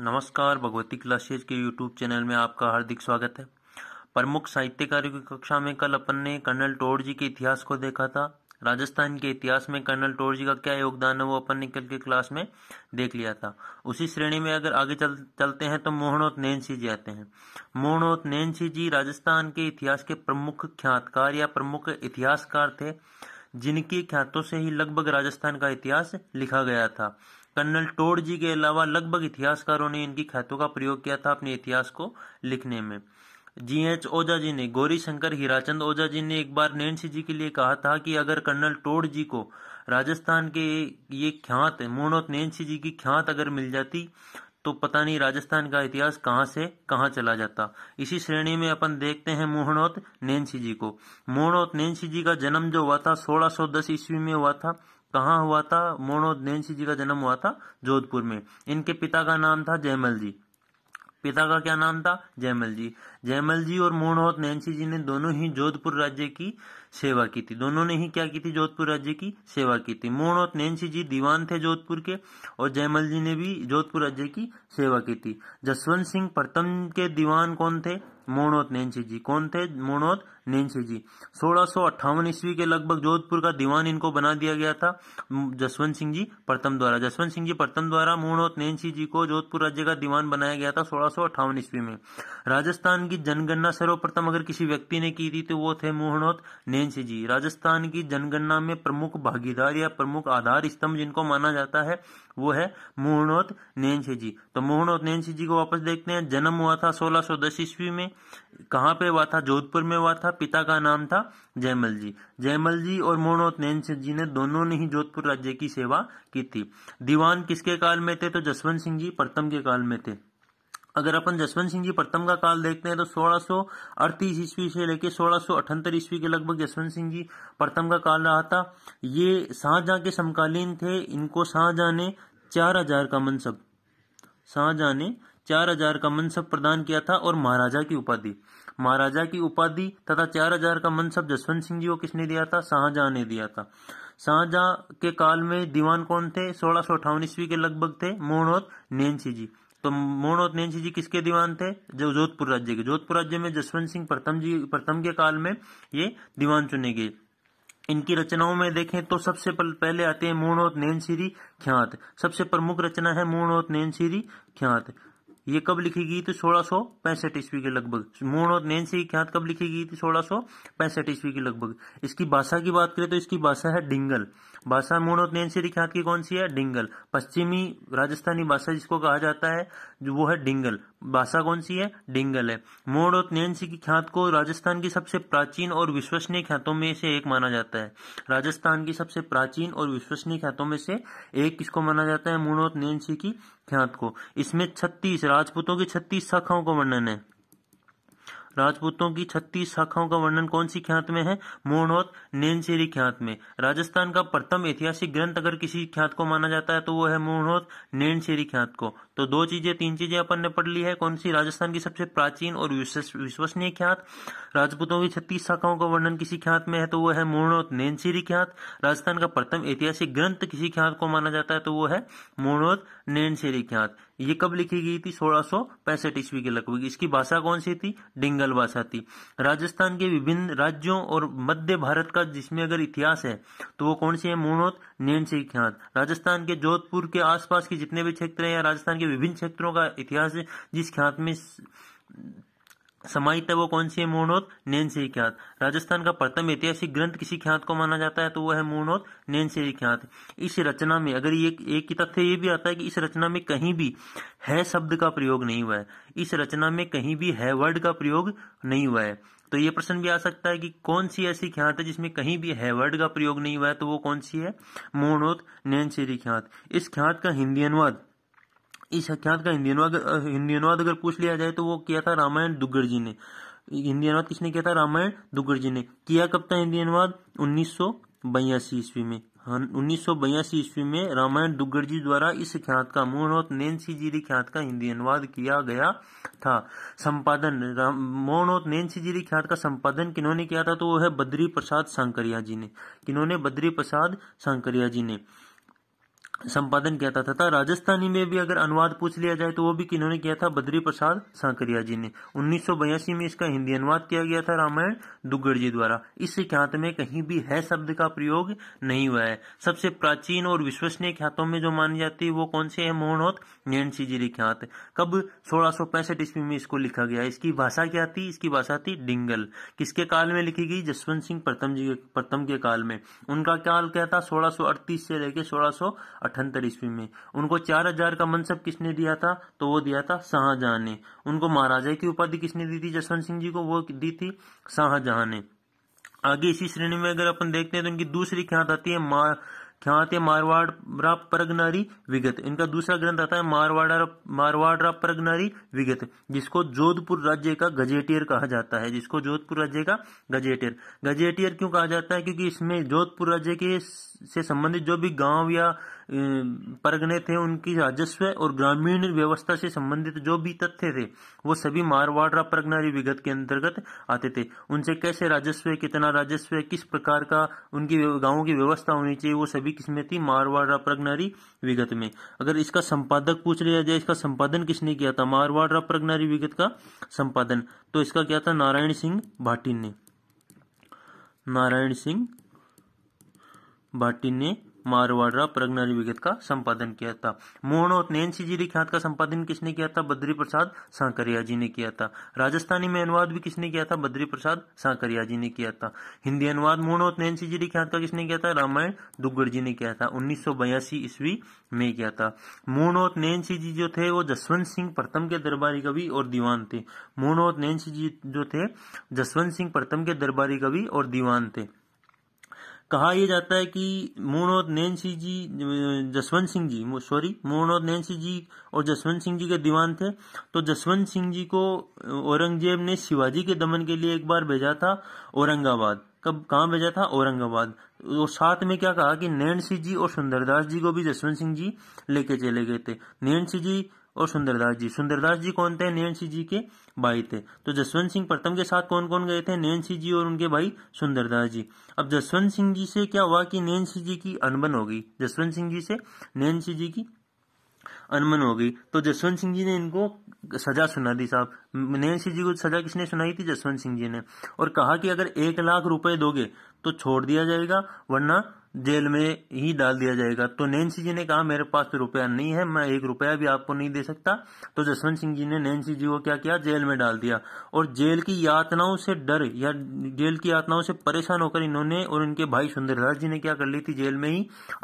नमस्कार भगवती क्लासेज के YouTube channel में आपका हार्दिक स्वागत है प्रमुख साहित्यकारों की कक्षा में कल अपन ने कर्नल टोर जी के इतिहास को देखा था राजस्थान के इतिहास में कर्नल टोर जी का क्या योगदान है वो अपन ने कल के क्लास में देख लिया था उसी श्रेणी में अगर आगे चल चलते हैं तो मोहनोत सिंह जी आते हैं मोहनोत सिंह जी राजस्थान के इतिहास के प्रमुख ख्यातकार या प्रमुख इतिहासकार थे जिनकी ख्यातों से ही लगभग राजस्थान का इतिहास लिखा गया था कर्नल टोड जी के अलावा लगभग इतिहासकारों ने इनकी ख्यातों का प्रयोग किया था अपने इतिहास को लिखने में जी एच ओझा जी ने गौरी शंकर हीराचंद ओझा जी ने एक बार नैन्सी जी के लिए कहा था कि अगर कर्नल टोड जी को राजस्थान के ये ख्यात मूर्णोत नैन्सी जी की ख्यात अगर मिल जाती तो पता नहीं राजस्थान का इतिहास कहाँ से कहाँ चला जाता इसी श्रेणी में अपन देखते हैं मोहनोत नैन्सी जी को मोहनोत नैन्सी जी का जन्म जो हुआ था 1610 ईस्वी में हुआ था कहा हुआ था मोनोदेंसी जी का जन्म हुआ था जोधपुर में इनके पिता का नाम था जयमल जी पिता का क्या नाम था जयमल जी जयमल जी और मोहनोत नैनसी जी ने दोनों ही जोधपुर राज्य की सेवा की थी दोनों ने ही क्या की थी जोधपुर राज्य की सेवा की थी मोहनोत नैनसी जी दीवान थे जोधपुर के और जयमल जी ने भी जोधपुर राज्य की सेवा की थी जसवंत सिंह प्रथम के दीवान कौन थे मोहनोत नैनसी जी कौन थे मोहनोत नैन्सी जी सोलह ईस्वी के लगभग जोधपुर का दीवान इनको बना दिया गया था जसवंत सिंह जी प्रथम द्वारा जसवंत सिंह जी प्रथम द्वारा मूर्णोत नेंसी जी को जोधपुर राज्य का दीवान बनाया गया था सोलह ईस्वी में राजस्थान की जनगणना सर्वप्रथम अगर किसी व्यक्ति ने की थी तो वो थे मूर्णोत नैन्सी जी राजस्थान की जनगणना में प्रमुख भागीदार या प्रमुख आधार स्तंभ जिनको माना जाता है वो है मूर्णोत नैन्सी जी तो मोहनोत नैन्सी जी को वापस देखते हैं जन्म हुआ था 1610 ईस्वी में कहाँ पे हुआ था जोधपुर में हुआ था पिता का नाम था जयमल जी जयमल जी और नैन सिंह जी ने दोनों ने ही जोधपुर राज्य की सेवा की थी दीवान किसके काल में थे तो जसवंत सिंह जी प्रथम के काल में थे अगर अपन जसवंत सिंह जी प्रथम का काल देखते हैं तो सोलह ईस्वी से लेकर सोलह ईस्वी के लगभग जसवंत सिंह जी प्रथम का काल रहा था ये शाहजहां के समकालीन थे इनको शाहजहां ने चार हजार का मनसब शाहजहां ने चार हजार का मनसब प्रदान किया था और महाराजा की उपाधि महाराजा की उपाधि तथा चार हजार का मनसब जसवंत सिंह जी को किसने दिया था शाहजहां ने दिया था शाहजहां के काल में दीवान कौन थे सोलह सौ अठावन ईस्वी के लगभग थे मोहनोत नैनसी जी तो मोहनोत नैनसी जी किसके दीवान थे जो जोधपुर राज्य के जोधपुर राज्य में जसवंत सिंह प्रथम जी प्रथम के काल में ये दीवान चुने गए इनकी रचनाओं में देखें तो सबसे पहले आते हैं मूर्णोत नैन सीरी ख्यात सबसे प्रमुख रचना है मूर्णोत नैन सीरी ख्यात ये कब लिखी गई तो थी सोलह सौ पैंसठ ईस्वी के लगभग मून और नैन से ख्यात कब लिखी गई तो थी सोलह सौ पैंसठ ईस्वी के लगभग इसकी भाषा की बात करें तो इसकी भाषा है डिंगल भाषा मून और नैन से ख्यात की कौन सी है डिंगल पश्चिमी राजस्थानी भाषा जिसको कहा जाता है जो वो है डिंगल भाषा कौन सी है डिंगल है मोड़ और नैनसी की ख्यात को राजस्थान की सबसे प्राचीन और विश्वसनीय ख्यातों में से एक माना जाता है राजस्थान की सबसे प्राचीन और विश्वसनीय ख्यातों में से एक किसको माना जाता है और नैनसी की ख्यात को इसमें छत्तीस राजपूतों की छत्तीस शाखाओं का वर्णन है राजपूतों की छत्तीस शाखाओं का वर्णन कौन सी ख्यात में है मोहनोत नैनशेरी ख्यात में राजस्थान का प्रथम ऐतिहासिक ग्रंथ अगर किसी ख्यात को माना जाता है तो वो है मोहनोत नैनशेरी ख्यात को तो दो चीजें तीन चीजें अपन ने पढ़ ली है कौन सी राजस्थान की सबसे प्राचीन और विश्वसनीय ख्यात राजपूतों की छत्तीस शाखाओं का वर्णन किसी ख्यात में है तो वो है मोहनोत नैनशेरी ख्यात राजस्थान का प्रथम ऐतिहासिक ग्रंथ किसी ख्यात को माना जाता है तो वो है मोहनोत नैनशेरी ख्यात ये कब लिखी गई थी सोलह सौ पैंसठ ईस्वी के लगभग इसकी भाषा कौन सी थी डिंगल भाषा थी राजस्थान के विभिन्न राज्यों और मध्य भारत का जिसमें अगर इतिहास है तो वो कौन सी है मुणोत नैन से ख्यात राजस्थान के जोधपुर के आसपास के जितने भी क्षेत्र हैं या राजस्थान के विभिन्न क्षेत्रों का इतिहास जिस ख्यात में समाहित है वो कौन सी है मूर्णोत नैनसिरी ख्यात राजस्थान का प्रथम ऐतिहासिक ग्रंथ किसी ख्यात को माना जाता है तो वो है मूर्णोत नैनसिरी ख्यात इस रचना में अगर ये एक ही तथ्य ये भी आता है कि इस रचना में कहीं भी है शब्द का प्रयोग नहीं हुआ है इस रचना में कहीं भी है वर्ड का प्रयोग नहीं हुआ है तो ये प्रश्न भी आ सकता है कि कौन सी ऐसी ख्यात है जिसमें कहीं भी है वर्ड का प्रयोग नहीं हुआ है तो वो कौन सी है मूर्णोत नैनसिरी ख्यात इस ख्यात का हिंदी अनुवाद इस हथियार का हिंदी अनुवाद हिंदी अनुवाद अगर पूछ लिया जाए तो वो किया था रामायण दुग्गर जी ने हिंदी अनुवाद किसने किया था रामायण दुग्गर जी ने किया कब था हिंदी अनुवाद उन्नीस ईस्वी में हाँ, उन्नीस सौ ईस्वी में रामायण दुग्गर जी द्वारा इस ख्यात का मोहनोत नैन्सी जीरी ख्यात का हिंदी अनुवाद किया गया था संपादन मोहनोत नैन्सी जीरी ख्यात का संपादन किन्होंने किया था तो वो है बद्री प्रसाद सांकरिया जी ने किन्होंने बद्री प्रसाद सांकरिया जी ने संपादन किया था तथा राजस्थानी में भी अगर अनुवाद पूछ लिया जाए तो वो भी किन्होंने किया था बद्री प्रसाद सांकरिया जी ने उन्नीस में इसका हिंदी अनुवाद किया गया था रामायण दुग्गड़ जी द्वारा इस ख्यात में कहीं भी है शब्द का प्रयोग नहीं हुआ है सबसे प्राचीन और विश्वसनीय ख्यातों में जो मानी जाती है वो कौन से है मोहनौत नैनसी जी ख्यात कब सोलह ईस्वी में इसको लिखा गया इसकी भाषा क्या थी इसकी भाषा थी डिंगल किसके काल में लिखी गई जसवंत सिंह प्रथम जी प्रथम के काल में उनका काल क्या था सोलह से लेकर सोलह अठहत्तर ईस्वी में उनको चार हजार का मनसब किसने दिया था तो वो दिया था शाहजहां ने उनको महाराजा की उपाधि किसने दी थी जसवंत सिंह जी को वो दी थी शाहजहां ने आगे इसी श्रेणी में अगर अपन देखते हैं तो उनकी दूसरी ख्यात आती है क्या आते हैं मारवाड़ा परगनारी विगत इनका दूसरा ग्रंथ आता है मारवाड़ा मारवाड़ा प्रगनारी विगत जिसको जोधपुर राज्य का गजेटियर कहा जाता है जिसको जोधपुर राज्य का गजेटियर गजेटियर क्यों कहा जाता है क्योंकि इसमें जोधपुर राज्य के से संबंधित जो भी गांव या परगने थे उनकी राजस्व और ग्रामीण व्यवस्था से संबंधित जो भी तथ्य थे वो सभी मारवाड़ा प्रगनारी विगत के अंतर्गत आते थे उनसे कैसे राजस्व कितना राजस्व किस प्रकार का उनकी गाँव की व्यवस्था होनी चाहिए वो सभी भी किस्में थी मारवाड़ा प्रगनारी विगत में अगर इसका संपादक पूछ लिया जाए इसका संपादन किसने किया था मारवाड़ प्रगनारी विगत का संपादन तो इसका क्या था नारायण सिंह भाटी ने नारायण सिंह भाटी ने मारवाड़ा प्रगनारी विगत का संपादन किया था मोहन और नैन सिजीरी का संपादन किसने किया था बद्री प्रसाद सांकरिया जी ने किया था राजस्थानी में अनुवाद भी किसने किया था बद्री प्रसाद सांकरिया जी ने किया था हिंदी अनुवाद मोहन और नैन सिजीरी ख्यात का किसने किया था रामायण दुग्गड़ जी ने किया था उन्नीस ईस्वी में किया था मोहन और नैन जी जो थे वो जसवंत सिंह प्रथम के दरबारी कवि और दीवान थे मोहन और नैन जी जो थे जसवंत सिंह प्रथम के दरबारी कवि और दीवान थे कहा यह जाता है कि नैन सिंह जी जसवंत सिंह जी सॉरी नैन सिंह जी और जसवंत सिंह जी के दीवान थे तो जसवंत सिंह जी को औरंगजेब ने शिवाजी के दमन के लिए एक बार भेजा था औरंगाबाद कब कहाँ भेजा था औरंगाबाद और साथ में क्या कहा कि नैन सिंह जी और सुंदरदास जी को भी जसवंत सिंह जी लेके चले गए थे नैन सिंह जी और सुंदरदास जी सुंदरदास जी कौन थे नयन सिंह जी के भाई थे तो जसवंत सिंह प्रथम के साथ कौन कौन गए थे नयन सिंह जी और उनके भाई सुंदरदास जी अब जसवंत सिंह जी से क्या हुआ कि नयन सिंह जी की अनबन हो गई जसवंत सिंह जी से नयन सिंह जी की अनमन हो गई तो जसवंत सिंह जी ने इनको सजा सुना दी साहब नयन सिंह जी को सजा किसने सुनाई थी जसवंत सिंह जी ने और कहा कि अगर एक लाख रुपए दोगे तो छोड़ दिया जाएगा वरना जेल में ही डाल दिया जाएगा तो नैन्सी जी ने कहा मेरे पास तो रुपया नहीं है मैं एक रुपया भी आपको नहीं दे सकता तो जसवंत सिंह जी ने नैन्सी जी को क्या किया जेल में डाल दिया और जेल की यातनाओं से डर या जेल की यातनाओं से परेशान होकर इन्होंने और इनके भाई सुंदरलाल जी ने क्या कर ली थी जेल में ही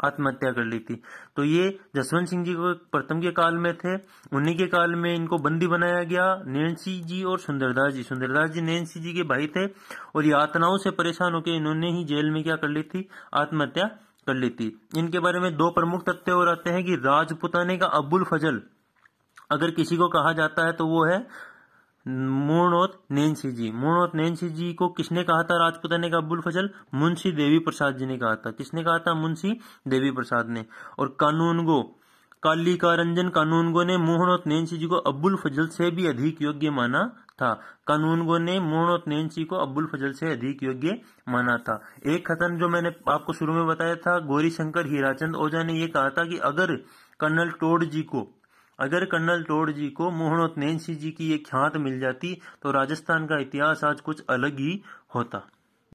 आत्महत्या कर ली थी तो ये जसवंत सिंह जी को प्रथम के काल में थे उन्हीं के काल में इनको बंदी बनाया गया नैन्सी जी और सुंदरदास जी सुंदरदास जी नैन्सी जी के भाई थे और यातनाओं से परेशान होकर इन्होंने ने ही जेल में क्या कर ली थी आत्महत्या कर ली थी इनके बारे में दो प्रमुख तथ्य और आते हैं कि राजपुताने का अबुल फजल अगर किसी को कहा जाता है तो वो है मूर्णोत नैनसी जी मूर्णोत नैनसी जी को किसने कहा था राजपुताने का अबुल फजल मुंशी देवी प्रसाद जी ने कहा था किसने कहा था मुंशी देवी प्रसाद ने और कानूनगो काली का रंजन कानूनगो ने मोहन और नैन्सी जी को अब्बुल फजल से भी अधिक योग्य माना था कानूनगो ने मोहन और नैन्सी को अब्बुल फजल से अधिक योग्य माना था एक खतन जो मैंने आपको शुरू में बताया था गौरी शंकर हीराचंद ओझा ने यह कहा था कि अगर कर्नल टोड जी को अगर कर्नल टोड जी को मोहन और नैन्सी जी की ये ख्यात मिल जाती तो राजस्थान का इतिहास आज कुछ अलग ही होता